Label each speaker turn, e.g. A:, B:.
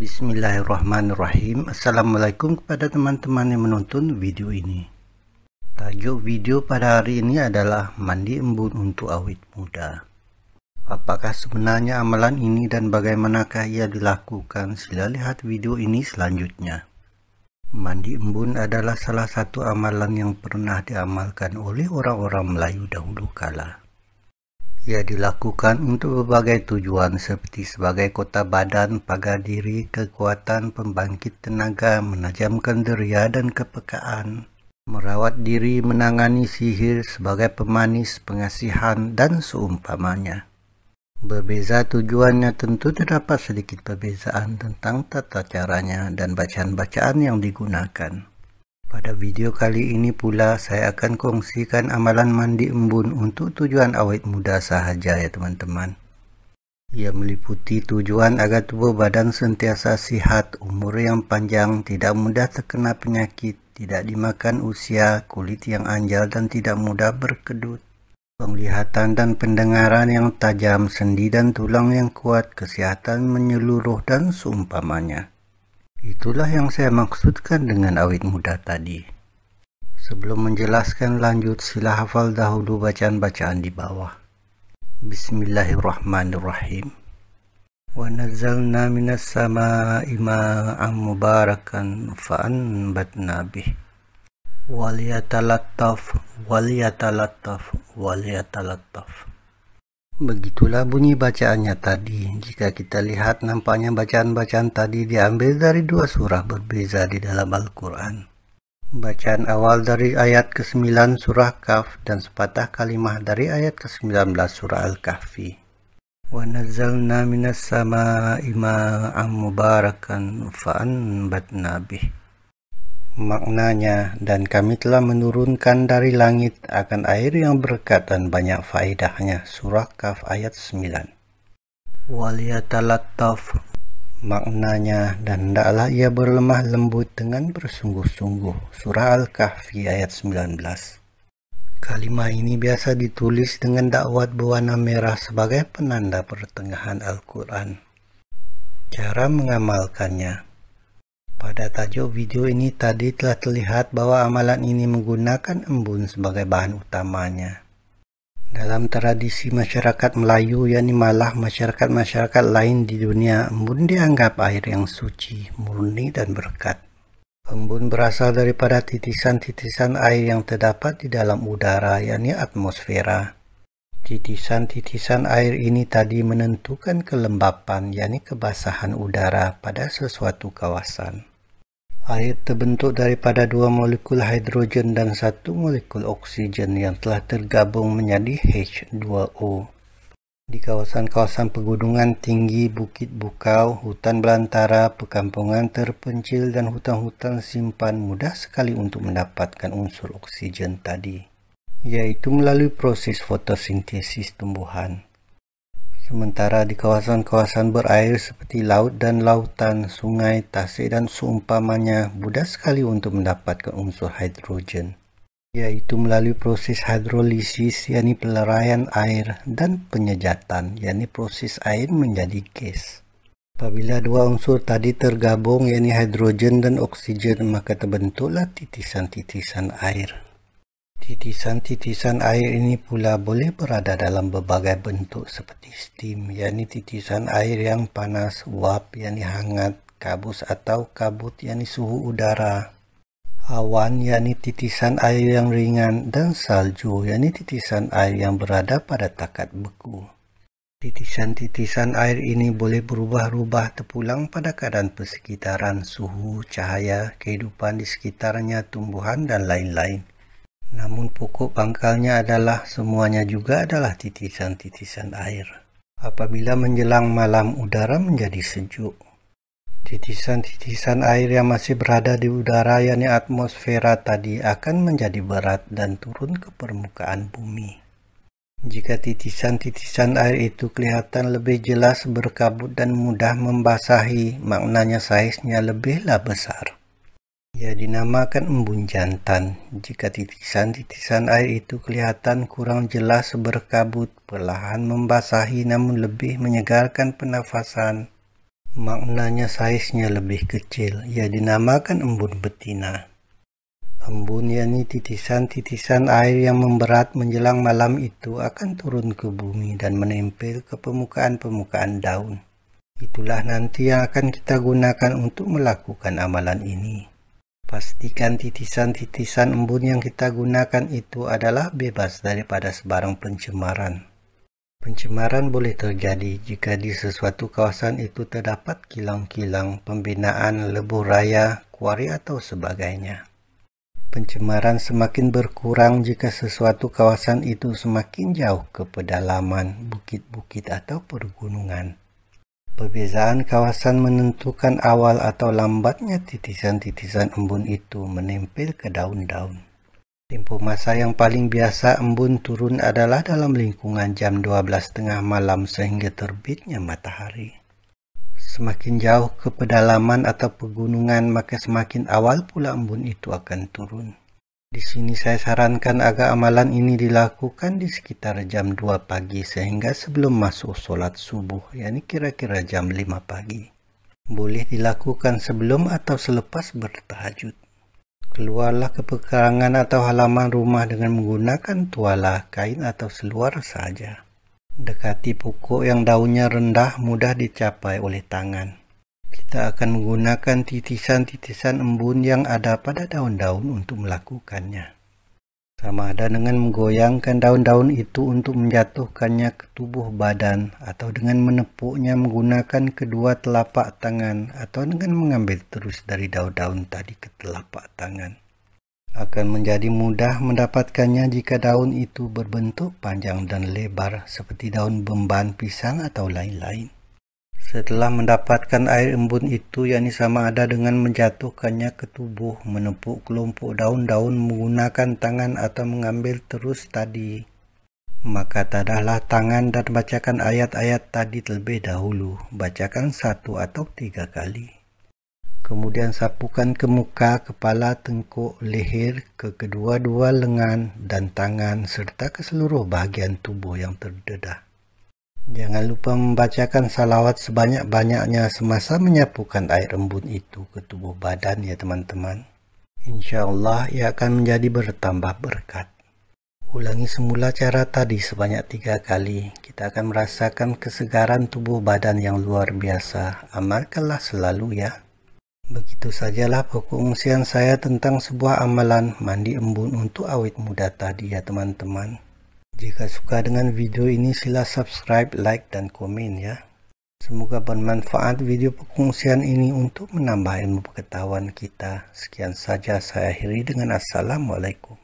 A: Bismillahirrahmanirrahim Assalamualaikum kepada teman-teman yang menonton video ini Tajuk video pada hari ini adalah Mandi embun untuk awet muda Apakah sebenarnya amalan ini dan bagaimanakah ia dilakukan? Sila lihat video ini selanjutnya Mandi embun adalah salah satu amalan yang pernah diamalkan oleh orang-orang Melayu dahulu kala Ia dilakukan untuk berbagai tujuan seperti sebagai kota badan, pagar diri, kekuatan, pembangkit tenaga, menajamkan deria dan kepekaan, merawat diri, menangani sihir sebagai pemanis, pengasihan dan seumpamanya. Berbeza tujuannya tentu terdapat sedikit perbezaan tentang tata caranya dan bacaan-bacaan yang digunakan. Pada video kali ini pula saya akan kongsikan amalan mandi embun untuk tujuan awet muda sahaja ya teman-teman. Ia meliputi tujuan agar tubuh badan sentiasa sihat, umur yang panjang, tidak mudah terkena penyakit, tidak dimakan usia, kulit yang anjal dan tidak mudah berkedut. Penglihatan dan pendengaran yang tajam, sendi dan tulang yang kuat, kesehatan menyeluruh dan seumpamanya. Itulah yang saya maksudkan dengan awit muda tadi. Sebelum menjelaskan lanjut, sila hafal dahulu bacaan-bacaan di bawah. Bismillahirrahmanirrahim. Wa nazzalna minas samaa'i ma'an mubarakan fa'anbatna bih. Waliyatalattaf, waliyatalattaf, waliyatalattaf. Begitulah bunyi bacaannya tadi. Jika kita lihat nampaknya bacaan-bacaan tadi diambil dari dua surah berbeza di dalam Al-Quran. Bacaan awal dari ayat ke-9 surah Kaf dan sepatah kalimah dari ayat ke-19 surah Al-Kahfi. وَنَزَّلْنَا مِنَ السَّمَاءِ مَا عَمُّ بَارَكًا فَأَنْبَتْنَا بِهِ maknanya dan kami telah menurunkan dari langit akan air yang berkat dan banyak faedahnya. Surah Kaf ayat 9 Waliyatalattaf Maknanya dan hendaklah ia berlemah lembut dengan bersungguh-sungguh. Surah Al-Kahfi ayat 19 Kalimah ini biasa ditulis dengan dakwat berwarna merah sebagai penanda pertengahan Al-Quran. Cara mengamalkannya pada tajuk video ini tadi telah terlihat bahwa amalan ini menggunakan embun sebagai bahan utamanya. Dalam tradisi masyarakat Melayu, yakni malah masyarakat-masyarakat lain di dunia, embun dianggap air yang suci, murni, dan berkat. Embun berasal daripada titisan-titisan air yang terdapat di dalam udara, yakni atmosfera. Titisan-titisan air ini tadi menentukan kelembapan, yakni kebasahan udara pada sesuatu kawasan. air terbentuk daripada dua molekul hidrogen dan satu molekul oksigen yang telah tergabung menjadi H2O. Di kawasan-kawasan pegunungan tinggi, bukit bukau, hutan belantara, perkampungan terpencil dan hutan-hutan simpan mudah sekali untuk mendapatkan unsur oksigen tadi, iaitu melalui proses fotosintesis tumbuhan. Sementara di kawasan-kawasan berair seperti laut dan lautan, sungai, tasik dan seumpamanya mudah sekali untuk mendapatkan unsur hidrogen iaitu melalui proses hidrolisis iaitu pelarian air dan penyejatan iaitu proses air menjadi gas. Apabila dua unsur tadi tergabung iaitu hidrogen dan oksigen maka terbentuklah titisan-titisan air. Titisan-titisan air ini pula boleh berada dalam berbagai bentuk seperti steam, yakni titisan air yang panas, uap yakni hangat, kabus atau kabut, yakni suhu udara. Awan, yakni titisan air yang ringan, dan salju, yakni titisan air yang berada pada takat beku. Titisan-titisan air ini boleh berubah-ubah terpulang pada keadaan persekitaran, suhu, cahaya, kehidupan di sekitarnya, tumbuhan, dan lain-lain. Namun pokok pangkalnya adalah semuanya juga adalah titisan-titisan air. Apabila menjelang malam udara menjadi sejuk, titisan-titisan air yang masih berada di udara yakni atmosfera tadi akan menjadi berat dan turun ke permukaan bumi. Jika titisan-titisan air itu kelihatan lebih jelas berkabut dan mudah membasahi, maknanya saiznya lebihlah besar. Ya, dinamakan embun jantan. Jika titisan-titisan air itu kelihatan kurang jelas berkabut, perlahan membasahi namun lebih menyegarkan penafasan. Maknanya saiznya lebih kecil, ya dinamakan embun betina. Embun yakni titisan-titisan air yang memberat menjelang malam itu akan turun ke bumi dan menempel ke permukaan-permukaan daun. Itulah nanti yang akan kita gunakan untuk melakukan amalan ini. Pastikan titisan-titisan embun yang kita gunakan itu adalah bebas daripada sebarang pencemaran. Pencemaran boleh terjadi jika di sesuatu kawasan itu terdapat kilang-kilang pembinaan lebuh raya, kuari atau sebagainya. Pencemaran semakin berkurang jika sesuatu kawasan itu semakin jauh ke pedalaman, bukit-bukit atau pergunungan. Perbezaan kawasan menentukan awal atau lambatnya titisan-titisan embun itu menempel ke daun-daun. Tempo masa yang paling biasa embun turun adalah dalam lingkungan jam 12.30 malam sehingga terbitnya matahari. Semakin jauh ke pedalaman atau pegunungan maka semakin awal pula embun itu akan turun. Di sini saya sarankan agar amalan ini dilakukan di sekitar jam 2 pagi sehingga sebelum masuk sholat subuh, yakni kira-kira jam 5 pagi. Boleh dilakukan sebelum atau selepas bertahajud. Keluarlah ke pekarangan atau halaman rumah dengan menggunakan tuala, kain atau seluar saja. Dekati pokok yang daunnya rendah mudah dicapai oleh tangan. Kita akan menggunakan titisan-titisan embun yang ada pada daun-daun untuk melakukannya. Sama ada dengan menggoyangkan daun-daun itu untuk menjatuhkannya ke tubuh badan atau dengan menepuknya menggunakan kedua telapak tangan atau dengan mengambil terus dari daun-daun tadi ke telapak tangan akan menjadi mudah mendapatkannya jika daun itu berbentuk panjang dan lebar seperti daun bemban pisang atau lain-lain. Setelah mendapatkan air embun itu, yakni sama ada dengan menjatuhkannya ke tubuh, menepuk kelompok daun-daun menggunakan tangan atau mengambil terus tadi. Maka tadahlah tangan dan bacakan ayat-ayat tadi terlebih dahulu, bacakan satu atau tiga kali. Kemudian sapukan ke muka, kepala, tengkuk, leher, ke kedua-dua lengan dan tangan serta ke seluruh bagian tubuh yang terdedah. Jangan lupa membacakan salawat sebanyak-banyaknya semasa menyapukan air embun itu ke tubuh badan ya teman-teman. Insya Allah ia akan menjadi bertambah berkat. Ulangi semula cara tadi sebanyak tiga kali. Kita akan merasakan kesegaran tubuh badan yang luar biasa. Amalkanlah selalu ya. Begitu sajalah pengungsian saya tentang sebuah amalan mandi embun untuk awet muda tadi ya teman-teman. Jika suka dengan video ini sila subscribe, like, dan komen ya. Semoga bermanfaat video pengungsian ini untuk menambah ilmu pengetahuan kita. Sekian saja saya akhiri dengan Assalamualaikum.